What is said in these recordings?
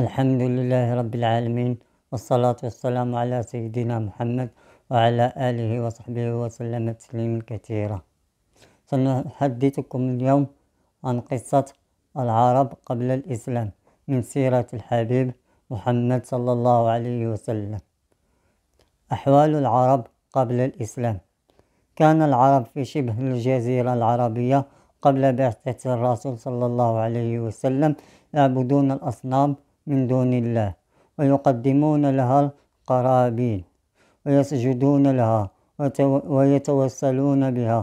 الحمد لله رب العالمين والصلاة والسلام على سيدنا محمد وعلى آله وصحبه وسلم تسليما كثيرا سنحدثكم اليوم عن قصة العرب قبل الإسلام من سيرة الحبيب محمد صلى الله عليه وسلم أحوال العرب قبل الإسلام كان العرب في شبه الجزيرة العربية قبل بعثة الرسول صلى الله عليه وسلم يعبدون الأصنام من دون الله ويقدمون لها القرابين ويسجدون لها ويتوسلون بها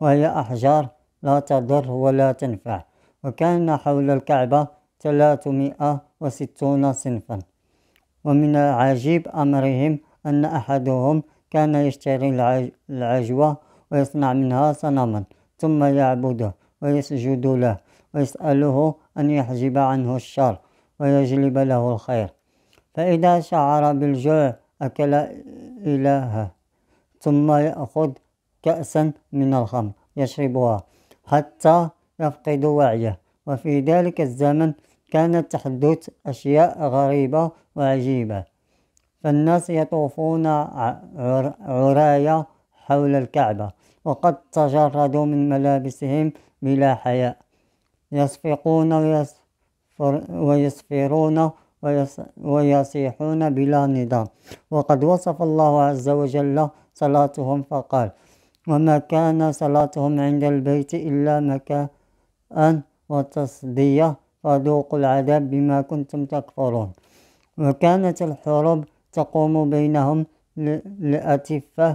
وهي أحجار لا تضر ولا تنفع وكان حول الكعبة 360 صنفا ومن عجيب أمرهم أن أحدهم كان يشتري العجوة ويصنع منها صنما ثم يعبده ويسجد له ويسأله أن يحجب عنه الشر ويجلب له الخير فإذا شعر بالجوع أكل إلهه ثم يأخذ كأسا من الخمر يشربها حتى يفقد وعيه وفي ذلك الزمن كانت تحدث أشياء غريبة وعجيبة فالناس يطوفون عرايا حول الكعبة وقد تجردوا من ملابسهم بلا حياء يصفقون ويصفقون ويصفرون ويصيحون بلا نظام وقد وصف الله عز وجل صلاتهم فقال وما كان صلاتهم عند البيت إلا مكاء وتصدية فذوقوا العذاب بما كنتم تكفرون وكانت الحروب تقوم بينهم لأتفة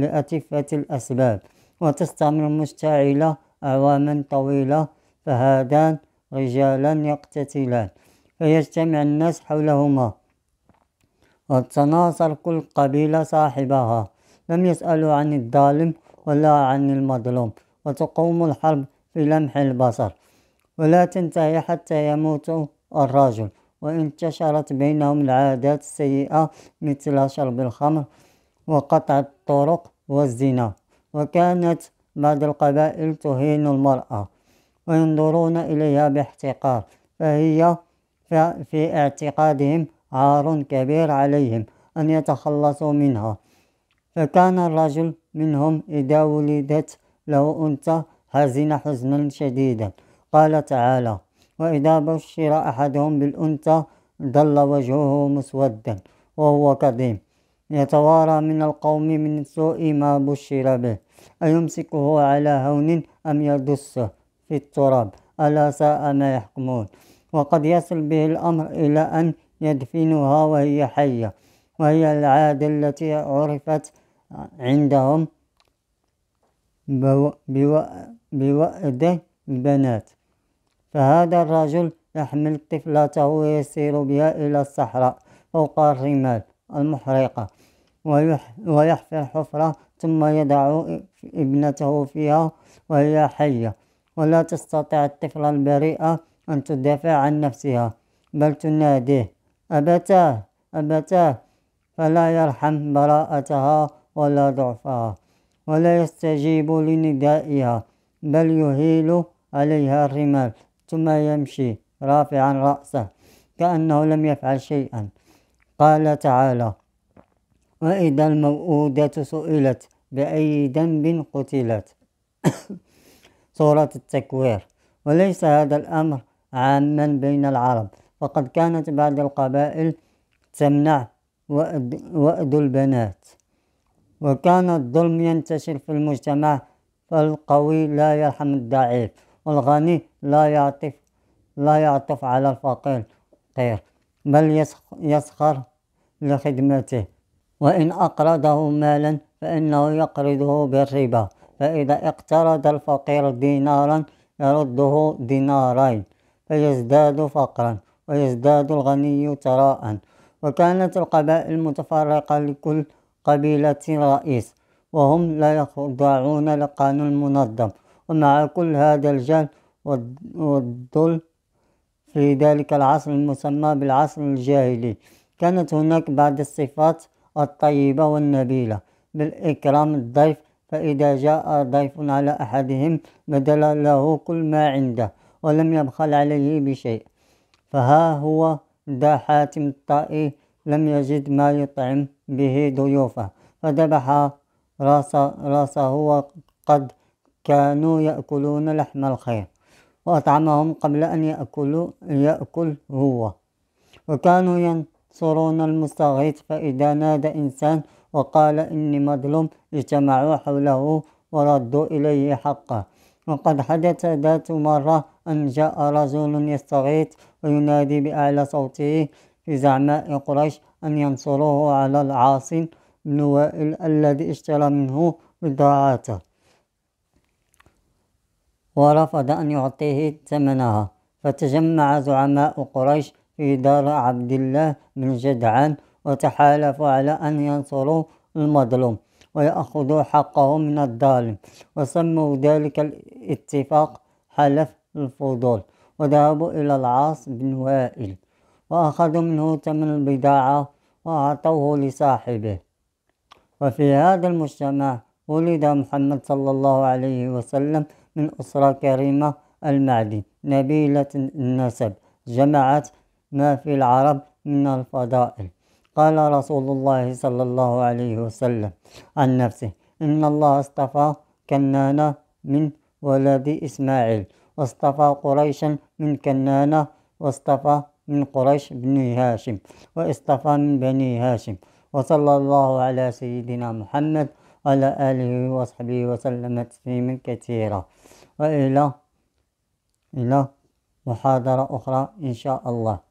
لأتفة الأسباب وتستمر مشتعلة أعواما طويلة فهذان رجالا يقتتلان فيجتمع الناس حولهما وتناصر كل قبيلة صاحبها لم يسألوا عن الظالم ولا عن المظلوم وتقوم الحرب في لمح البصر ولا تنتهي حتى يموت الرجل وانتشرت بينهم العادات السيئة مثل شرب الخمر وقطع الطرق والزنا وكانت بعض القبائل تهين المرأة وينظرون إليها باحتقار فهي في اعتقادهم عار كبير عليهم أن يتخلصوا منها فكان الرجل منهم إذا ولدت له أنثى حزن حزنا شديدا قال تعالى وإذا بشر أحدهم بالأنثى ظل وجهه مسودا وهو كظيم يتوارى من القوم من سوء ما بشر به أيمسكه على هون أم يدسه في التراب ألا ساء ما يحكمون وقد يصل به الأمر إلى أن يدفنها وهي حية وهي العادة التي عرفت عندهم بوأد البنات فهذا الرجل يحمل طفلته ويسير بها إلى الصحراء فوق الرمال المحرقة ويح... ويحفر حفرة ثم يضع ابنته فيها وهي حية ولا تستطيع الطفلة البريئة أن تدافع عن نفسها بل تناديه أبتاه أبتاه فلا يرحم براءتها ولا ضعفها ولا يستجيب لندائها بل يهيل عليها الرمال ثم يمشي رافعا رأسه كأنه لم يفعل شيئا قال تعالى وإذا الموءودة سئلت بأي ذنب قتلت صورة التكوير وليس هذا الأمر عاما بين العرب فقد كانت بعض القبائل تمنع وأد البنات وكان الظلم ينتشر في المجتمع فالقوي لا يرحم الضعيف والغني لا يعطف لا يعطف على الفقير خير بل يسخر لخدمته وإن أقرضه مالا فإنه يقرضه بالربا فإذا اقترض الفقير دينارا يرده دينارين فيزداد فقرا ويزداد الغني ثراء وكانت القبائل متفرقة لكل قبيلة رئيس وهم لا يخضعون لقانون منظم ومع كل هذا الجهل والذل في ذلك العصر المسمى بالعصر الجاهلي كانت هناك بعض الصفات الطيبة والنبيلة بالإكرام الضيف فإذا جاء ضيف على أحدهم بدل له كل ما عنده ولم يبخل عليه بشيء فها هو ذا حاتم الطائي لم يجد ما يطعم به ضيوفه فذبح راس راسه وقد كانوا يأكلون لحم الخير وأطعمهم قبل أن يأكلوا يأكل هو وكانوا ينصرون المستغيث فإذا نادى إنسان وقال إني مظلوم اجتمعوا حوله وردوا إليه حقه وقد حدث ذات مرة أن جاء رجل يستغيث وينادي بأعلى صوته في زعماء قريش أن ينصروه على العاصي بن وائل الذي اشترى منه بضاعته ورفض أن يعطيه ثمنها فتجمع زعماء قريش في دار عبد الله بن جدعان وتحالفوا على أن ينصروا المظلوم ويأخذوا حقه من الظالم وسموا ذلك الاتفاق حلف الفضول وذهبوا إلى العاص بن وائل وأخذوا منه ثمن البضاعة وأعطوه لصاحبه وفي هذا المجتمع ولد محمد صلى الله عليه وسلم من أسرة كريمة المعدي نبيلة النسب جمعت ما في العرب من الفضائل قال رسول الله صلى الله عليه وسلم عن نفسه إن الله اصطفى كنانة من ولد إسماعيل واصطفى قريشا من كنانة واصطفى من قريش بني هاشم واصطفى من بني هاشم وصلى الله على سيدنا محمد وعلى آله وصحبه وسلم تسليما كثيرا وإلى إلى محاضرة أخرى إن شاء الله